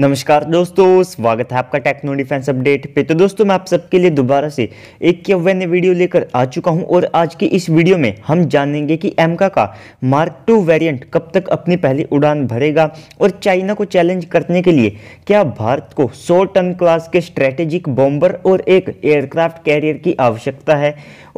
नमस्कार दोस्तों स्वागत है आपका टेक्नो डिफेंस अपडेट पे तो दोस्तों मैं आप सबके लिए दोबारा से एक के वन वीडियो लेकर आ चुका हूं और आज की इस वीडियो में हम जानेंगे कि एमका का मार्क टू वेरिएंट कब तक अपनी पहली उड़ान भरेगा और चाइना को चैलेंज करने के लिए क्या भारत को 100 टन क्लास के स्ट्रेटेजिक बॉम्बर और एक एयरक्राफ्ट कैरियर की आवश्यकता है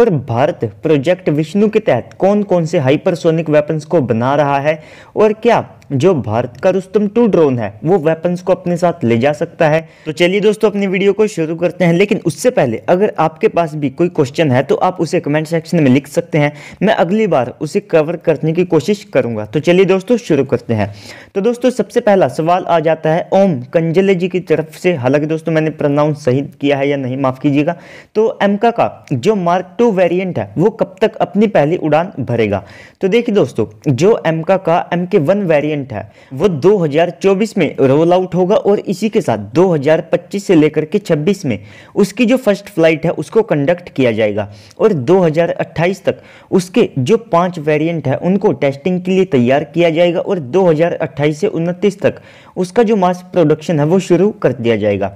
और भारत प्रोजेक्ट विष्णु के तहत कौन कौन से हाइपरसोनिक वेपन्स को बना रहा है और क्या जो भारत का रुस्तम टू ड्रोन है वो वेपन्स को अपने साथ ले जा सकता है तो चलिए दोस्तों अपनी वीडियो को शुरू करते हैं लेकिन उससे पहले अगर आपके पास भी कोई क्वेश्चन है तो आप उसे कमेंट सेक्शन में लिख सकते हैं मैं अगली बार उसे कवर करने की कोशिश करूंगा तो चलिए दोस्तों शुरू करते हैं तो दोस्तों सबसे पहला सवाल आ जाता है ओम कंजले जी की तरफ से हालांकि दोस्तों मैंने प्रोनाउंस सही किया है या नहीं माफ़ कीजिएगा तो एमका का जो मार्क टू वेरियंट है वो कब तक अपनी पहली उड़ान भरेगा तो देखिए दोस्तों जो एमका का एम के वन वेरियंट परसेंट है वो 2024 में रोल आउट होगा और इसी के साथ 2025 से लेकर के 26 में उसकी जो फर्स्ट फ्लाइट है उसको कंडक्ट किया जाएगा और 2028 तक उसके जो पांच वेरिएंट है उनको टेस्टिंग के लिए तैयार किया जाएगा और 2028 से उनतीस तक उसका जो मास प्रोडक्शन है वो शुरू कर दिया जाएगा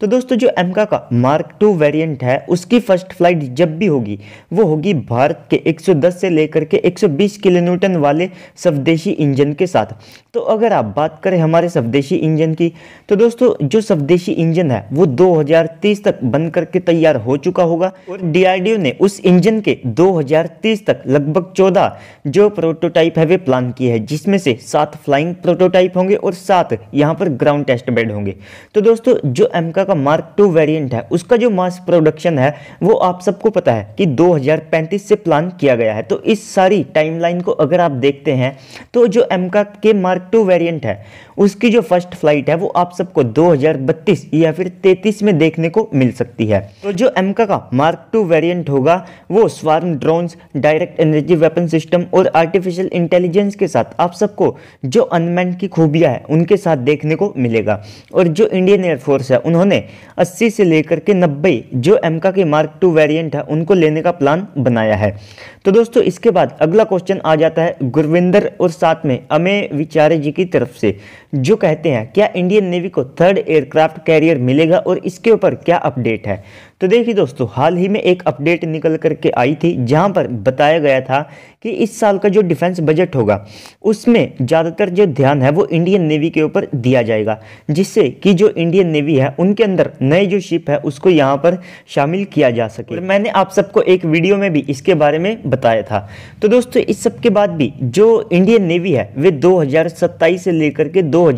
तो दोस्तों जो एमका का मार्क टू वेरियंट है उसकी फर्स्ट फ्लाइट जब भी होगी वो होगी भारत के एक से लेकर के एक किलो वाले स्वदेशी इंजन के साथ तो अगर आप बात करें हमारे स्वदेशी इंजन की तो दोस्तों जो स्वदेशी इंजन है वो 2030 तक बन करके तैयार हो चुका होगा और डीआरडीओ ने उस इंजन के 2030 तक लगभग 14 जो प्रोटोटाइप है वे प्लान किए हैं जिसमें से सात फ्लाइंग प्रोटोटाइप होंगे और सात यहाँ पर ग्राउंड टेस्ट बेड होंगे तो दोस्तों जो एमका का मार्क टू वेरियंट है उसका जो मास प्रोडक्शन है वो आप सबको पता है कि दो से प्लान किया गया है तो इस सारी टाइमलाइन को अगर आप देखते हैं तो जो एमका के ये मार्क टू वेरिएंट है उसकी जो फर्स्ट फ्लाइट है वो आप सबको 2032 या फिर 33 में देखने को मिल सकती है तो जो एमका का मार्क टू वेरिएंट होगा वो swarm drones direct energy weapon system और आर्टिफिशियल इंटेलिजेंस के साथ आप सबको जो अनमैन की खूबियाँ हैं उनके साथ देखने को मिलेगा और जो इंडियन एयरफोर्स है उन्होंने अस्सी से लेकर के नब्बे जो एमका के मार्क टू वेरियंट है उनको लेने का प्लान बनाया है तो दोस्तों इसके बाद अगला क्वेश्चन आ जाता है गुरविंदर और साथ में अमे रविचार्य जी की तरफ से जो कहते हैं क्या इंडियन नेवी को थर्ड एयरक्राफ्ट कैरियर मिलेगा और इसके ऊपर क्या अपडेट है तो देखिए दोस्तों हाल ही में एक अपडेट निकल करके आई थी जहां पर बताया गया था कि इस साल का जो डिफेंस बजट होगा उसमें ज़्यादातर जो ध्यान है वो इंडियन नेवी के ऊपर दिया जाएगा जिससे कि जो इंडियन नेवी है उनके अंदर नए जो शिप है उसको यहाँ पर शामिल किया जा सके मैंने आप सबको एक वीडियो में भी इसके बारे में बताया था तो दोस्तों इस सब के बाद भी जो इंडियन नेवी है वे दो से लेकर के दो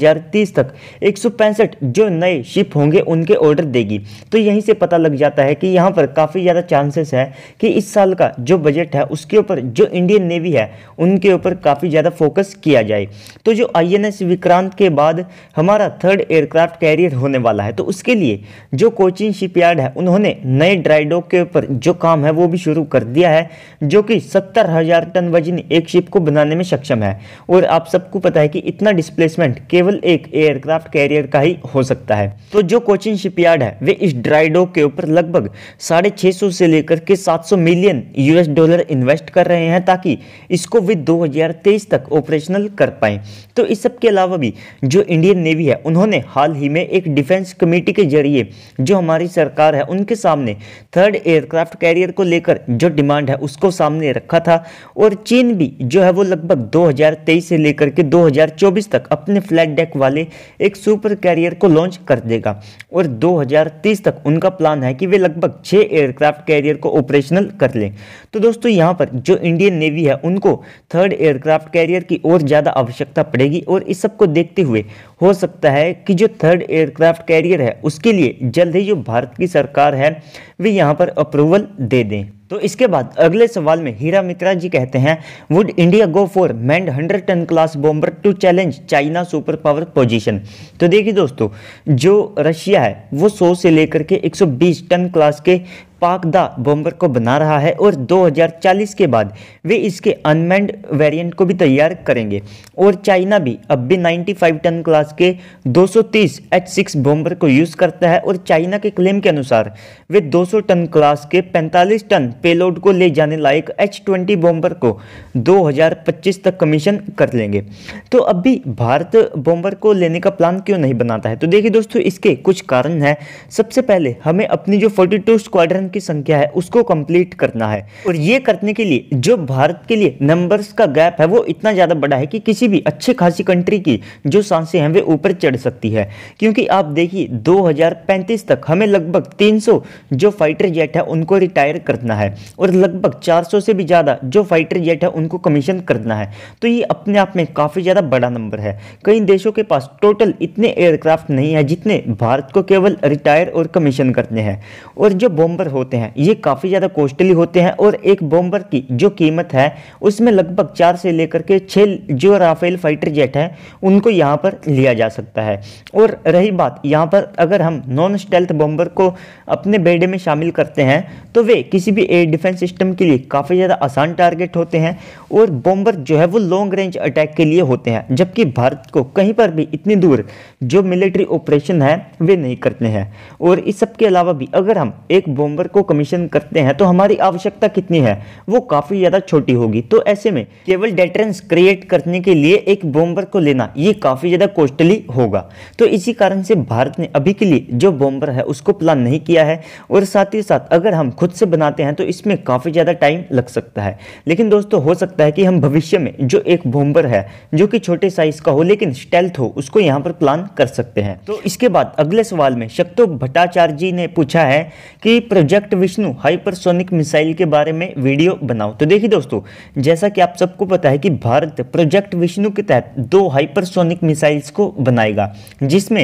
तक एक जो नए शिप होंगे उनके ऑर्डर देगी तो यहीं से पता लग जाता जाता है कि यहाँ पर काफ़ी ज़्यादा चांसेस है कि इस साल का जो बजट है उसके ऊपर जो इंडियन नेवी है उनके ऊपर काफ़ी ज़्यादा फोकस किया जाए तो जो आईएनएस विक्रांत के बाद हमारा थर्ड एयरक्राफ्ट कैरियर होने वाला है तो उसके लिए जो कोचिन शिपयार्ड है उन्होंने नए ड्राइडॉक के ऊपर जो काम है वो भी शुरू कर दिया है जो कि सत्तर हज़ार टन वजन एक शिप को बनाने में सक्षम है और आप सबको पता है कि इतना डिस्प्लेसमेंट केवल एक एयरक्राफ्ट कैरियर का ही हो सकता है तो जो कोचिन शिपयार्ड है वे इस ड्राइडॉक के ऊपर लग लगभग साढ़े छः सौ से लेकर के सात सौ मिलियन यूएस डॉलर इन्वेस्ट कर रहे हैं ताकि इसको वे 2023 तक ऑपरेशनल कर पाएँ तो इस सब के अलावा भी जो इंडियन नेवी है उन्होंने हाल ही में एक डिफेंस कमेटी के जरिए जो हमारी सरकार है उनके सामने थर्ड एयरक्राफ्ट कैरियर को लेकर जो डिमांड है उसको सामने रखा था और चीन भी जो है वो लगभग दो से लेकर के दो तक अपने फ्लैट डेक वाले एक सुपर कैरियर को लॉन्च कर देगा और 2030 तक उनका प्लान है कि वे लगभग छः एयरक्राफ्ट कैरियर को ऑपरेशनल कर लें तो दोस्तों यहाँ पर जो इंडियन नेवी है उनको थर्ड एयरक्राफ्ट कैरियर की और ज़्यादा आवश्यकता पड़ेगी और इस सब को देखते हुए हो सकता है कि जो थर्ड एयरक्राफ्ट कैरियर है उसके लिए जल्द ही जो भारत की सरकार है वे यहाँ पर अप्रूवल दे दें तो इसके बाद अगले सवाल में हीरा मित्रा जी कहते हैं would India go for manned hundred ton class bomber to challenge China super power position तो देखिए दोस्तों जो रशिया है वो 100 से लेकर के 120 टन क्लास के पाक द बॉम्बर को बना रहा है और 2040 के बाद वे इसके अनमैंड वेरिएंट को भी तैयार करेंगे और चाइना भी अब भी 95 टन क्लास के 230 H6 बॉम्बर को यूज़ करता है और चाइना के क्लेम के अनुसार वे 200 टन क्लास के 45 टन पेलोड को ले जाने लायक ट्वेंटी बॉम्बर को 2025 तक कमीशन कर लेंगे तो अब भी भारत बॉम्बर को लेने का प्लान क्यों नहीं बनाता है तो देखिए दोस्तों इसके कुछ कारण हैं सबसे पहले हमें अपनी जो 42 टू स्क्वाड्रन की संख्या है उसको कंप्लीट करना है और ये करने के लिए जो भारत के लिए नंबर्स का गैप है वो इतना ज़्यादा बड़ा है कि किसी भी अच्छे खासी कंट्री की जो सांसें हैं वे ऊपर चढ़ सकती है क्योंकि आप देखिए 2035 तक हमें लगभग 300 जो फाइटर जेट है उनको रिटायर करना है और लगभग 400 से भी ज़्यादा जो फाइटर जेट है उनको कमीशन करना है तो ये अपने आप में काफ़ी ज़्यादा बड़ा नंबर है कई देशों के पास टोटल इतने एयरक्राफ्ट नहीं है जितने भारत को केवल रिटायर और कमीशन करने हैं और जो बॉम्बर होते हैं ये काफ़ी ज़्यादा कॉस्टली होते हैं और एक बॉम्बर की जो कीमत है उसमें लगभग चार से लेकर के छः जो राफेल फाइटर जेट हैं उनको यहाँ पर लिया जा सकता है और रही बात यहाँ पर अगर हम नॉन स्टेल्थ बॉम्बर को अपने बेड़े में शामिल करते हैं तो वे किसी भी एयर डिफेंस सिस्टम के लिए काफ़ी ज़्यादा आसान टारगेट होते हैं और बॉम्बर जो है वो लॉन्ग रेंज अटैक के लिए होते हैं जबकि भारत को कहीं पर भी इतनी दूर जो मिलिट्री ऑपरेशन है वे नहीं करते हैं और इस सब के अलावा भी अगर हम एक बॉम्बर ड्राइवर को कमीशन करते हैं तो हमारी आवश्यकता कितनी है वो काफ़ी ज़्यादा छोटी होगी तो ऐसे में केवल डेटरेंस क्रिएट करने के लिए एक बॉम्बर को लेना ये काफ़ी ज़्यादा कॉस्टली होगा तो इसी कारण से भारत ने अभी के लिए जो बॉम्बर है उसको प्लान नहीं किया है और साथ ही साथ अगर हम खुद से बनाते हैं तो इसमें काफ़ी ज़्यादा टाइम लग सकता है लेकिन दोस्तों हो सकता है कि हम भविष्य में जो एक बॉम्बर है जो कि छोटे साइज़ का हो लेकिन स्टेल्थ हो उसको यहाँ पर प्लान कर सकते हैं तो इसके बाद अगले सवाल में शक्तो भट्टाचार्य जी ने पूछा है कि project project Vishnu hypersonic missile के बारे में वीडियो बनाओ तो देखिए दोस्तों जैसा कि आप सबको पता है कि भारत प्रोजेक्ट विष्णु के तहत दो हाइपरसोनिक मिसाइल्स को बनाएगा जिसमें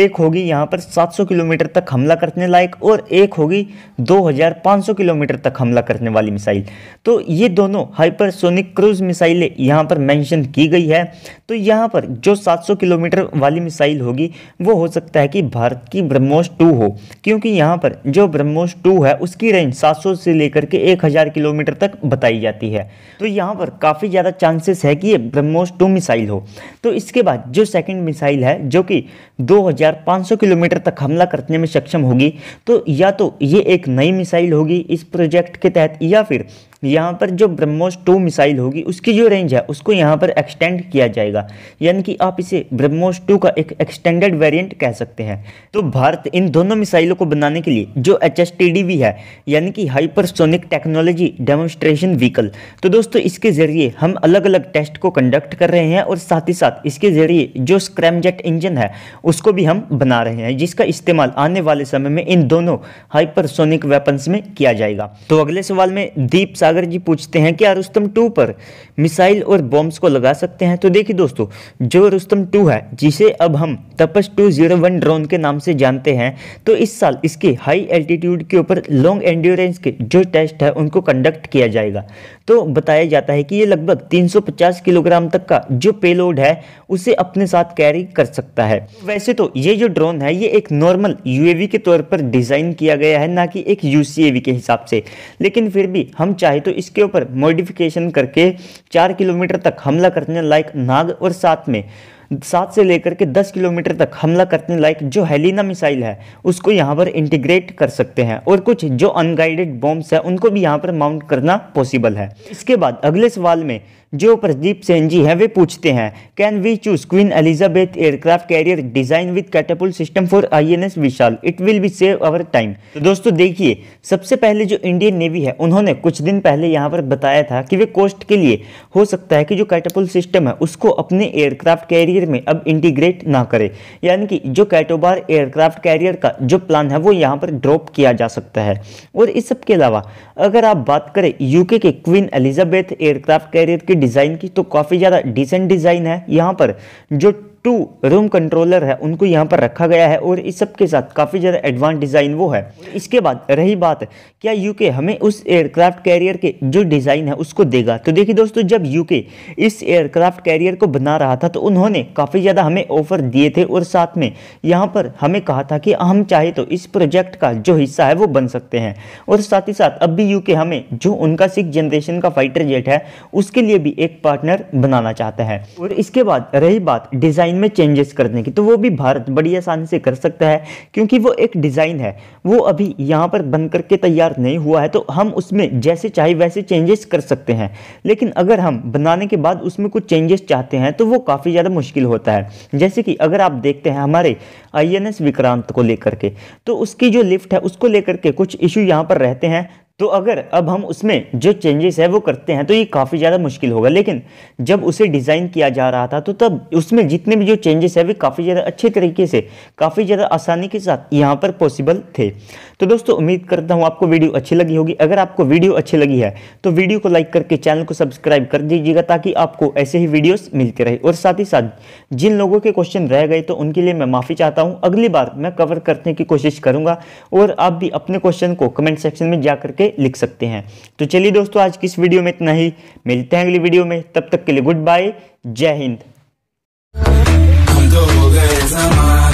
एक होगी यहाँ पर 700 किलोमीटर तक हमला करने लायक और एक होगी 2500 किलोमीटर तक हमला करने वाली मिसाइल तो ये दोनों हाइपरसोनिक क्रूज मिसाइलें यहाँ पर मैंशन की गई है तो यहाँ पर जो सात किलोमीटर वाली मिसाइल होगी वो हो सकता है कि भारत की ब्रह्मोस टू हो क्योंकि यहाँ पर जो ब्रह्मोस टू है उसकी रेंज 700 से लेकर के 1000 किलोमीटर तक बताई जाती है तो यहाँ पर काफ़ी ज़्यादा चांसेस है कि ये ब्रह्मोस टू मिसाइल हो तो इसके बाद जो सेकेंड मिसाइल है जो कि 2500 किलोमीटर तक हमला करने में सक्षम होगी तो या तो ये एक नई मिसाइल होगी इस प्रोजेक्ट के तहत या फिर यहाँ पर जो ब्रह्मोस टू मिसाइल होगी उसकी जो रेंज है उसको यहाँ पर एक्सटेंड किया जाएगा यानी कि आप इसे ब्रह्मोस टू का एक एक्सटेंडेड वेरिएंट कह सकते हैं तो भारत इन दोनों मिसाइलों को बनाने के लिए जो H S T D V है यानी कि हाइपरसोनिक टेक्नोलॉजी डेमोन्स्ट्रेशन व्हीकल तो दोस्तों इसके ज़रिए हम अलग अलग टेस्ट को कंडक्ट कर रहे हैं और साथ ही साथ इसके ज़रिए जो स्क्रैमजेट इंजन है उसको भी हम बना रहे हैं जिसका इस्तेमाल आने वाले समय में इन दोनों हाइपरसोनिक वेपन्स में किया जाएगा तो अगले सवाल में दीप सागर जी पूछते हैं कि रुस्तम टू पर मिसाइल और बॉम्ब्स को लगा सकते हैं तो देखिए दोस्तों जो रुस्तम टू है जिसे अब हम Tapas two zero one drone के नाम से जानते हैं तो इस साल इसके हाई एल्टीट्यूड के ऊपर लॉन्ग एंड्योरेंस के जो टेस्ट है उनको कंडक्ट किया जाएगा तो बताया जाता है कि ये लगभग 350 किलोग्राम तक का जो पेलोड है उसे अपने साथ कैरी कर सकता है वैसे तो ये जो ड्रोन है ये एक नॉर्मल यूएवी के तौर पर डिज़ाइन किया गया है ना कि एक यूसीएवी के हिसाब से लेकिन फिर भी हम चाहे आई तो इसके ऊपर मॉडिफिकेशन करके चार किलोमीटर तक हमला करते हैं लाइक नाग और साथ में सात से लेकर के दस किलोमीटर तक हमला करते हैं लाइक जो हेलिना मिसाइल है उसको यहाँ पर इंटीग्रेट कर सकते हैं और कुछ जो अनगाइडेड बॉम्ब्स हैं उनको भी यहाँ पर माउंट करना पॉसिबल है इसके बाद अगले सवाल में जो प्रदीप सेन जी हैं वे पूछते हैं can we choose Queen Elizabeth aircraft carrier design with catapult system for INS Vishal it will be save our time तो दोस्तों देखिए सबसे पहले जो इंडियन नेवी है उन्होंने कुछ दिन पहले यहाँ पर बताया था कि वे कोस्ट के लिए हो सकता है कि जो कैटापुल सिस्टम है उसको अपने एयरक्राफ्ट कैरियर में अब इंटीग्रेट ना करे यानी कि जो कैटोबार एयरक्राफ्ट कैरियर का जो प्लान है वो यहाँ पर ड्रॉप किया जा सकता है और इस सब के अलावा अगर आप बात करें यूके के क्वीन एलिजाबेथ एयरक्राफ्ट कैरियर के डिज़ाइन की तो काफ़ी ज़्यादा डिसेंट डिज़ाइन है यहां पर जो टू रूम कंट्रोलर है उनको यहाँ पर रखा गया है और इस सब के साथ काफ़ी ज़्यादा एडवांस डिज़ाइन वो है इसके बाद रही बात क्या यूके हमें उस एयरक्राफ्ट कैरियर के जो डिज़ाइन है उसको देगा तो देखिए दोस्तों जब यूके इस एयरक्राफ्ट कैरियर को बना रहा था तो उन्होंने काफ़ी ज़्यादा हमें ऑफर दिए थे और साथ में यहाँ पर हमें कहा था कि हम चाहे तो इस प्रोजेक्ट का जो हिस्सा है वो बन सकते हैं और साथ ही साथ अब भी यूके हमें जो उनका सिक्स जनरेशन का फाइटर जेट है उसके लिए भी एक पार्टनर बनाना चाहता है और इसके बाद रही बात डिज़ाइन डिज़ाइन में चेंजेस करने की तो वो भी भारत बड़ी आसानी से कर सकता है क्योंकि वो एक डिज़ाइन है वो अभी यहाँ पर बन करके तैयार नहीं हुआ है तो हम उसमें जैसे चाहे वैसे चेंजेस कर सकते हैं लेकिन अगर हम बनाने के बाद उसमें कुछ चेंजेस चाहते हैं तो वो काफ़ी ज़्यादा मुश्किल होता है जैसे कि अगर आप देखते हैं हमारे आई विक्रांत को लेकर के तो उसकी जो लिफ्ट है उसको लेकर के कुछ इशू यहाँ पर रहते हैं तो अगर अब हम उसमें जो चेंजेस है वो करते हैं तो ये काफ़ी ज़्यादा मुश्किल होगा लेकिन जब उसे डिज़ाइन किया जा रहा था तो तब उसमें जितने भी जो चेंजेस है वे काफ़ी ज़्यादा अच्छे तरीके से काफ़ी ज़्यादा आसानी के साथ यहाँ पर पॉसिबल थे तो दोस्तों उम्मीद करता हूँ आपको वीडियो अच्छी लगी होगी अगर आपको वीडियो अच्छी लगी है तो वीडियो को लाइक करके चैनल को सब्सक्राइब कर दीजिएगा ताकि आपको ऐसे ही वीडियोज मिलते रहे और साथ ही साथ जिन लोगों के क्वेश्चन रह गए तो उनके लिए मैं माफ़ी चाहता हूँ अगली बार मैं कवर करने की कोशिश करूँगा और आप भी अपने क्वेश्चन को कमेंट सेक्शन में जा के लिख सकते हैं तो चलिए दोस्तों आज किस वीडियो में इतना ही मिलते हैं अगली वीडियो में तब तक के लिए गुड बाय जय हिंद तो